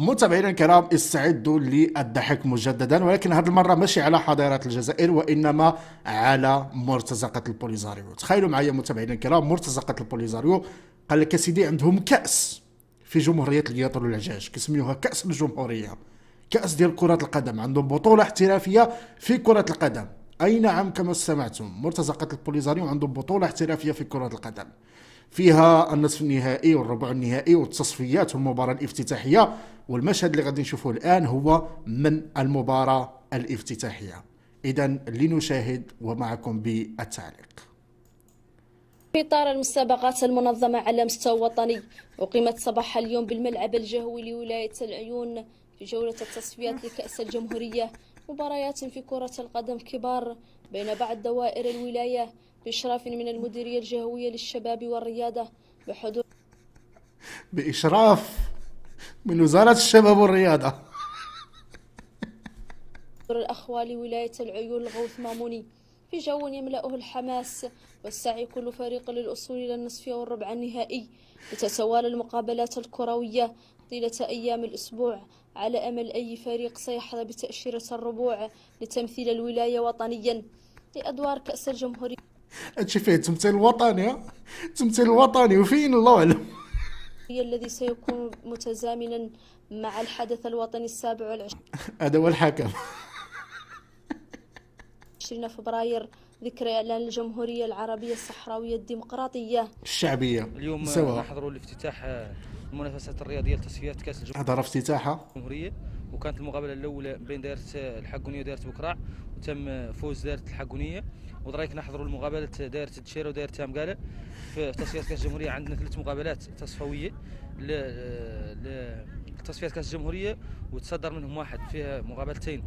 متابعينا الكرام استعدوا للضحك مجددا ولكن هذه المره ماشي على حضيره الجزائر وانما على مرتزقه البوليزاريو تخيلوا معايا متابعينا الكرام مرتزقه البوليزاريو قال لك سيدي عندهم كاس في جمهوريه القياطر والعجاج كيسميوها كاس الجمهوريه كاس ديال كره القدم عندهم بطوله احترافيه في كره القدم اي نعم كما سمعتم مرتزقه البوليزاريو عندهم بطوله احترافيه في كره القدم فيها النصف النهائي والربع النهائي والتصفيات والمباراه الافتتاحيه والمشهد اللي غادي نشوفه الان هو من المباراه الافتتاحيه اذا لنشاهد ومعكم بالتعليق في إطار المسابقات المنظمة على مستوى وطني أقيمت صباح اليوم بالملعب الجهوي لولاية العيون في جولة التصفيات لكأس الجمهورية مباريات في كرة القدم كبار بين بعض دوائر الولاية بإشراف من المديرية الجهوية للشباب والريادة بحضور بإشراف من وزارة الشباب والرياضة الأخوال ولاية العيون الغوث ماموني في جو يملأه الحماس والسعي كل فريق للأصول إلى النصف والربع النهائي لتتوالى المقابلات الكروية طيلة أيام الأسبوع على أمل أي فريق سيحظى بتأشيرة الربوع لتمثيل الولاية وطنيا لأدوار كأس الجمهورية هادشي فيه التمثيل الوطني التمثيل الوطني وفين الله اعلم هي الذي سيكون متزامنا مع الحدث الوطني السابع والعشرين هذا هو الحكم 20 فبراير ذكرى اعلان الجمهوريه العربيه الصحراويه الديمقراطيه الشعبيه اليوم نحضروا لافتتاح آه، المنافسات الرياضيه لتصفيات كاس الجمهوريه هضره افتتاحها الجمهوريه وكانت المقابله الاولى بين دائره الحقونيه ودائره بكراع وتم فوز دائره الحقونيه ودرايك نحضروا المقابله دائره الدشيره ودائره تامقاله في تصفيات كاس الجمهوريه عندنا ثلاث مقابلات تصفويه لتصفيات كاس الجمهوريه وتصدر منهم واحد فيها مقابلتين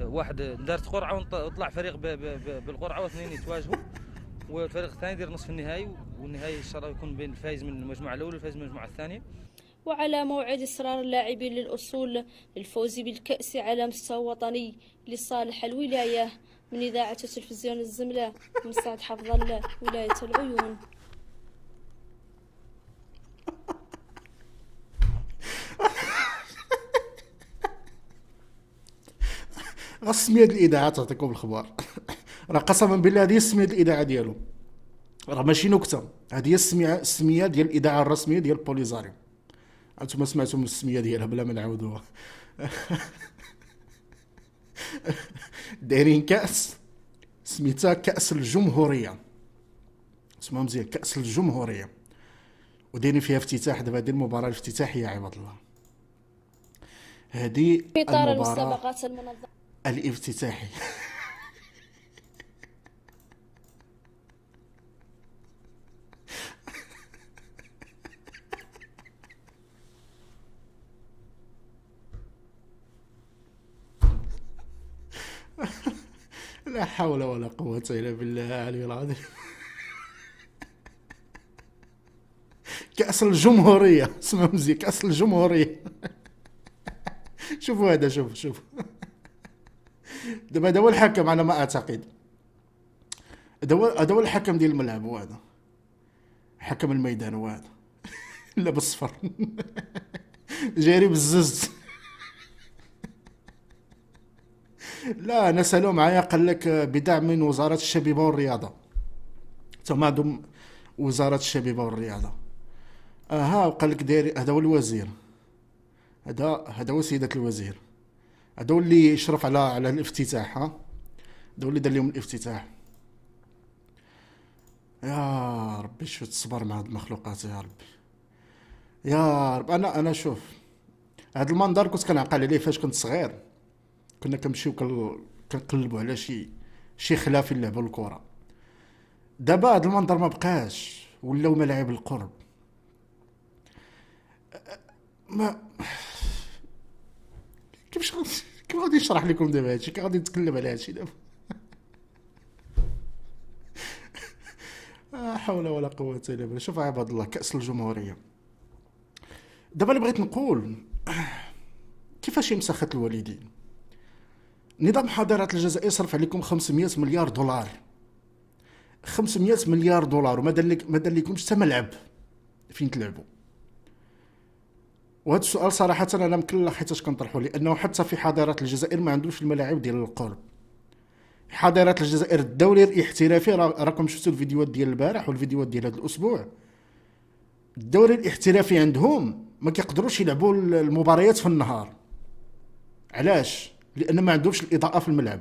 واحد دارت قرعه وطلع فريق بالقرعه واثنين يتواجهوا والفريق الثاني يدير نصف النهائي والنهائي ان شاء الله يكون بين الفائز من المجموعه الاولى والفائز من المجموعه الثانيه وعلى موعد إصرار اللاعبين للأصول للفوز بالكأس على مستوى وطني لصالح الولاية من إذاعة تلفزيون الزملة مساعد حفظ الله ولاية العيون رسمية الإذاعة تعطيكم الأخبار راه قسما بالله هذه السمية الإذاعة ديالو راه ماشي نكتة هذه السمية السمية ديال الإذاعة الرسمية ديال بوليزاريو انتم سمعتم السميه ديالها بلا ما نعاودوها دايرين كاس سميتها كاس الجمهوريه اسمها مزيان كاس الجمهوريه ودايرين فيها افتتاح دابا هذه المباراه الافتتاحيه عباد الله هذه في اطار المسابقات المنظمه الافتتاحيه لا حول ولا قوة إلا بالله العلي العظيم كأس الجمهورية اسمها مزيان كأس الجمهورية شوفوا هذا شوف شوف دابا هذا هو الحكم على ما أعتقد هذا هو الحكم ديال الملعب هو هذا حكم الميدان هو هذا لا بالصفر جاري بالزز لا انا سالو معايا قال لك آه، بدعم من وزاره الشبيبه والرياضه ثم عندهم وزاره الشبيبه والرياضه اها آه، وقال لك داير هذا هو الوزير هذا هذا هو سيده الوزير هذا هو اللي يشرف على على الافتتاح ها هذا هو اللي دار لهم الافتتاح يا ربي شوف الصبر مع هاد المخلوقات يا ربي يا رب انا انا شوف هاد المنظر كنت كنعقل عليه فاش كنت صغير كنا كنمشيو كنقلبوا على شي شي خلاف في اللعب الكره دابا هذا المنظر ما بقاش ولاو ملاعب القرب ما كيفاش كيف غادي نشرح لكم دابا هادشي كي غادي نتكلم على هادشي دابا لا حول ولا قوة الا بالله شوف عباد الله كأس الجمهورية دابا اللي بغيت نقول كيفاش هي الوالدين نظام حضارة الجزائر صرف عليكم 500 مليار دولار 500 مليار دولار وما دلك ما دلكمش حتى ملعب فين تلعبوا وهذا السؤال صراحة أنا مكلل حيتاش كنطرحو لأنه حتى في حضارة الجزائر ما عندوش الملاعب ديال القرب حضارة الجزائر الدولي الاحترافي راكم شفتوا الفيديوهات ديال البارح والفيديوهات ديال هذا الأسبوع الدوري الاحترافي عندهم ما كيقدروش يلعبوا المباريات في النهار علاش لان ما عندهمش الاضاءه في الملعب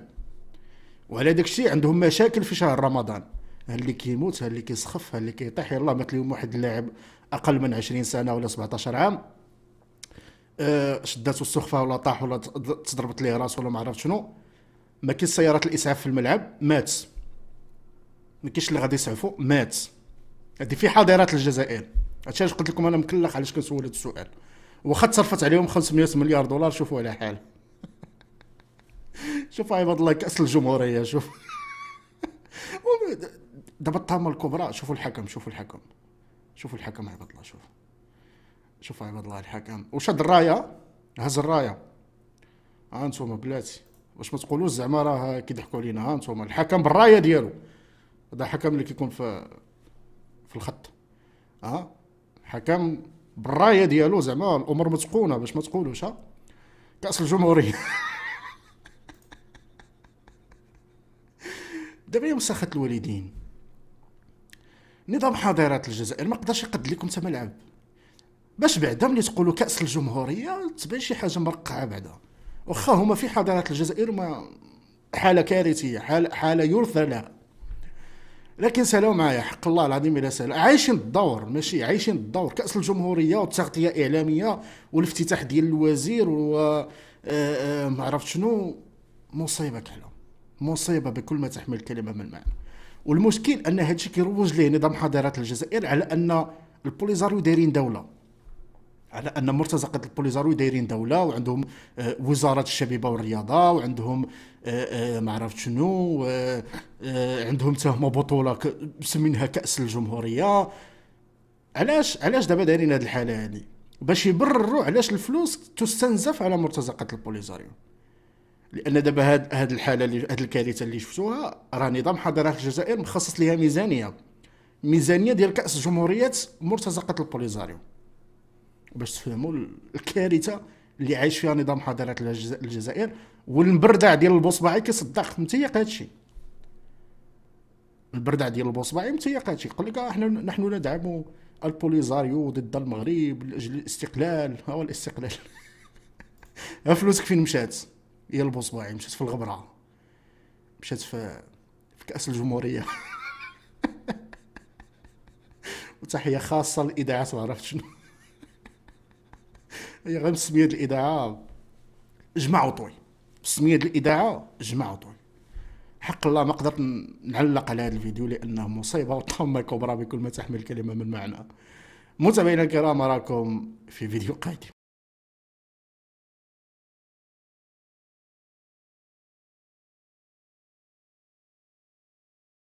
وعلى داك الشيء عندهم مشاكل في شهر رمضان ها اللي كيموت ها اللي كيسخف ها اللي كيطيح يلا مات لهم واحد اللاعب اقل من 20 سنه ولا 17 عام شدته آه، شداتو السخفه ولا طاح ولا تضربت ليه راسو ولا ما عرفت شنو ما كاينش سيارات الاسعاف في الملعب مات ما كاينش اللي غادي يسعفو مات هذه في حاضرات الجزائر هادشي علاش قلت لكم انا مكلخ علاش كنسول هذا السؤال واخا تصرفت عليهم 500 مليار دولار شوفوا على حال شوف هاي الله كاس الجمهوريه شوف دابا الطامه الكبرى شوفوا الحكم شوفوا الحكم شوفوا الحكم عباد الله شوف شوف عباد الله الحكم وشد الرايه هز الرايه ها انتم بلاتي واش ما تقولوش زعما راه كيضحكوا علينا ها انتم الحكم بالرايه ديالو هذا حكم اللي كيكون في في الخط ها حكم بالرايه ديالو زعما الامور متقونه باش ما تقولوش ها كاس الجمهوريه دابا هي مساخه الوالدين نظام حاضرات الجزائر ما قدرش يقد لكم تما لعب باش بعدا ملي تقولوا كاس الجمهوريه تبان شي حاجه مرقعه بعدا واخا هما في حاضرات الجزائر ما حاله كارثيه حاله حاله يرثى لها لكن سالوا معايا حق الله العظيم الى سالوا عايشين الدور ماشي عايشين الدور كاس الجمهوريه والتغطيه الاعلاميه والافتتاح ديال الوزير و آه، آه، ما عرفت شنو مصيبه كحله مصيبه بكل ما تحمل الكلمه من معنى والمشكل ان هادشي كيروج ليه نظام حضارات الجزائر على ان البوليزاريو دايرين دوله على ان مرتزقه البوليزاريو دايرين دوله وعندهم آه، وزاره الشبيبه والرياضه وعندهم آه، آه، ما عرفت شنو عندهم تهمة بطوله مسمينها كاس الجمهوريه علاش علاش دابا دايرين هذه الحاله هذه باش يبرروا علاش الفلوس تستنزف على مرتزقه البوليزاريو لان دابا هاد هاد الحاله اللي هاد الكارثه اللي شفتوها راه نظام حضاره الجزائر مخصص ليها ميزانيه ميزانيه ديال كاس جمهوريه مرتزقه البوليزاريو باش تفهموا الكارثه اللي عايش فيها نظام حضاره الجزائر والبردع ديال البوصبعي كيصدق متيق هادشي البردع ديال البوصبعي متيق هادشي قال لك آه، احنا نحن ندعم البوليزاريو ضد المغرب لاجل الاستقلال هو الاستقلال فلوسك فين مشات هي صباعي مشات في الغبره مشات في في كاس الجمهوريه وتحيه خاصه للاذاعه عرفت شنو هي غير مسميه الاذاعه جمع وطوي مسميه الاذاعه جمع وطوي حق الله ما قدرت نعلق على هذا الفيديو لانه مصيبه وطامه كبرى بكل ما تحمل الكلمه من معنى متابعينا الكرام اراكم في فيديو قادم